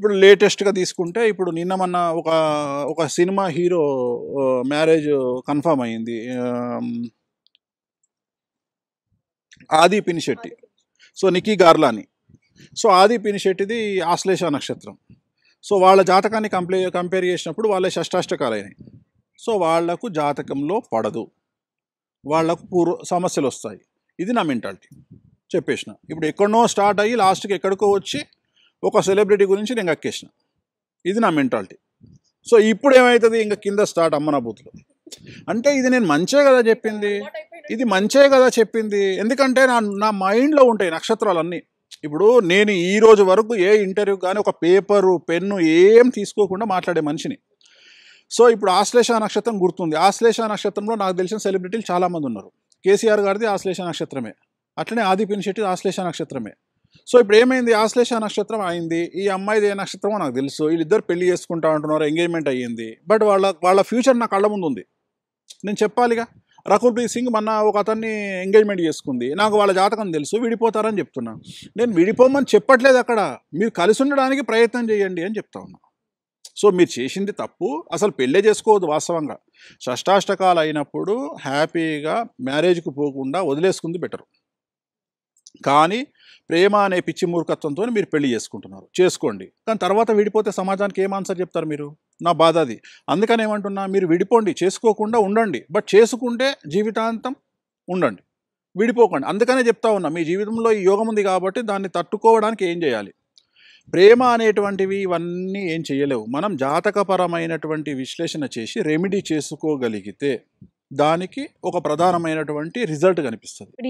ఇప్పుడు లేటెస్ట్గా తీసుకుంటే ఇప్పుడు నిన్న మొన్న ఒక ఒక సినిమా హీరో మ్యారేజ్ కన్ఫామ్ అయింది ఆది పినిశెట్టి సో నిక్కీ గార్లాని సో ఆది పినిశెట్టిది ఆశ్లేష నక్షత్రం సో వాళ్ళ జాతకాన్ని కంప్లే కంపేర్ చేసినప్పుడు వాళ్ళే షష్టాష్టకాలైనవి సో వాళ్లకు జాతకంలో పడదు వాళ్లకు పూర్వ సమస్యలు వస్తాయి ఇది నా మెంటాలిటీ చెప్పేసిన ఇప్పుడు ఎక్కడనో స్టార్ట్ అయ్యి లాస్ట్కి ఎక్కడికో వచ్చి ఒక సెలబ్రిటీ గురించి నేను ఎక్కేసిన ఇది నా మెంటాలిటీ సో ఇప్పుడు ఏమవుతుంది ఇంకా కింద స్టార్ట్ అమ్మన బూత్లో అంటే ఇది నేను మంచే కదా చెప్పింది ఇది మంచే కదా చెప్పింది ఎందుకంటే నా నా మైండ్లో ఉంటాయి నక్షత్రాలన్నీ ఇప్పుడు నేను ఈ రోజు వరకు ఏ ఇంటర్వ్యూ కానీ ఒక పేపరు పెన్ను ఏం తీసుకోకుండా మాట్లాడే మనిషిని సో ఇప్పుడు ఆశ్లేష నక్షత్రం గుర్తుంది ఆశ్లేష నక్షత్రంలో నాకు తెలిసిన సెలబ్రిటీలు చాలామంది ఉన్నారు కేసీఆర్ గారిది ఆశ్లేష నక్షత్రమే అట్లనే ఆదిపిన్ శెట్టి ఆశ్లేష నక్షత్రమే సో ఇప్పుడు ఏమైంది ఆశ్లేష నక్షత్రం అయింది ఈ అమ్మాయిది ఏ నక్షత్రమో నాకు తెలుసు వీళ్ళిద్దరు పెళ్లి చేసుకుంటా ఉంటున్నారు ఎంగేజ్మెంట్ అయ్యింది బట్ వాళ్ళ వాళ్ళ ఫ్యూచర్ నా కళ్ళ ముందు ఉంది నేను చెప్పాలిగా రకుల్ ప్రీత్ సింగ్ మొన్న ఒక అతన్ని ఎంగేజ్మెంట్ చేసుకుంది నాకు వాళ్ళ జాతకం తెలుసు విడిపోతారని చెప్తున్నా నేను విడిపోమని చెప్పట్లేదు అక్కడ మీరు కలిసి ఉండడానికి ప్రయత్నం చేయండి అని చెప్తా ఉన్నా సో మీరు చేసింది తప్పు అసలు పెళ్ళే చేసుకోవద్దు వాస్తవంగా షష్టాష్టకాలు అయినప్పుడు హ్యాపీగా మ్యారేజ్కి పోకుండా వదిలేసుకుంది బెటరు కానీ ప్రేమ అనే పిచ్చి మూర్ఖత్వంతో మీరు పెళ్లి చేసుకుంటున్నారు చేసుకోండి కానీ తర్వాత విడిపోతే సమాజానికి ఏం ఆన్సర్ చెప్తారు మీరు నా బాధ అది అందుకని ఏమంటున్నా మీరు విడిపోండి చేసుకోకుండా ఉండండి బట్ చేసుకుంటే జీవితాంతం ఉండండి విడిపోకండి అందుకనే చెప్తా ఉన్నా మీ జీవితంలో ఈ యోగం ఉంది కాబట్టి దాన్ని తట్టుకోవడానికి ఏం చేయాలి ప్రేమ అనేటువంటివి ఇవన్నీ ఏం చేయలేవు మనం జాతకపరమైనటువంటి విశ్లేషణ చేసి రెమెడీ చేసుకోగలిగితే దానికి ఒక ప్రధానమైనటువంటి రిజల్ట్ కనిపిస్తుంది